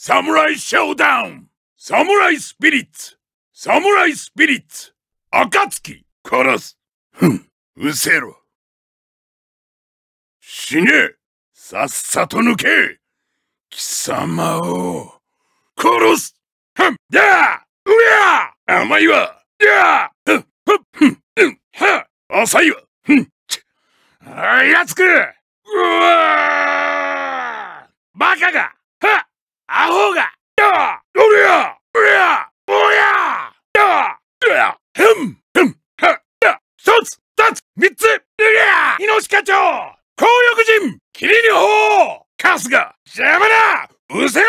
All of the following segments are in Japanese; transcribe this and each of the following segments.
サムライショーダウンサムライスピリッツサムライスピリッツ暁殺すふん、うせろ死ねさっさと抜け貴様を殺すふん、やうや甘いわやふん、ふん、ふん、は浅いわふん、ちあやつくうわバカが二つ三つルリアイノ猪鹿町公力人ホーカ春日邪魔だ失せろ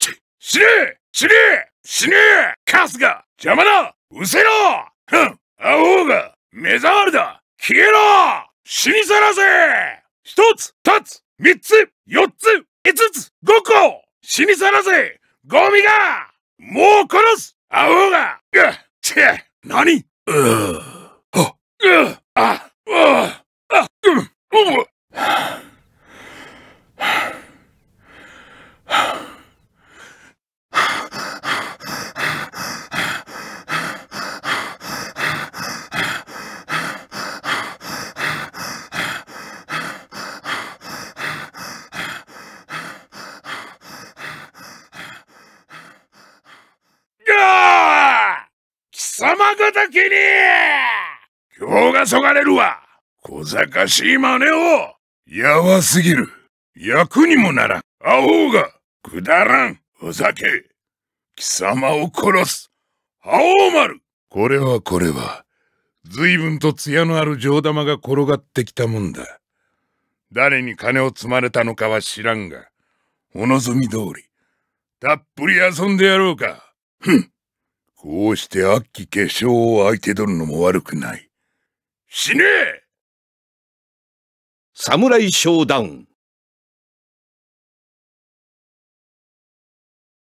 ち、死ね死ね死ねカスガ邪魔だ失せろふんアホが目障りだ消えろ死に去らせ一つ二つ三つ四つ五つ五個死に去らせゴミがもう殺すアホがうっち何うぅ山形家に今日がそがれるわ小賢しい真似をやばすぎる役にもならんアホがくだらんふざけ貴様を殺す覇王丸これはこれは随分と艶のある上玉が転がってきたもんだ誰に金を積まれたのかは知らんがお望み通りたっぷり遊んでやろうかふん こうして悪鬼化粧を相手取るのも悪くない。死ね侍ショーダウン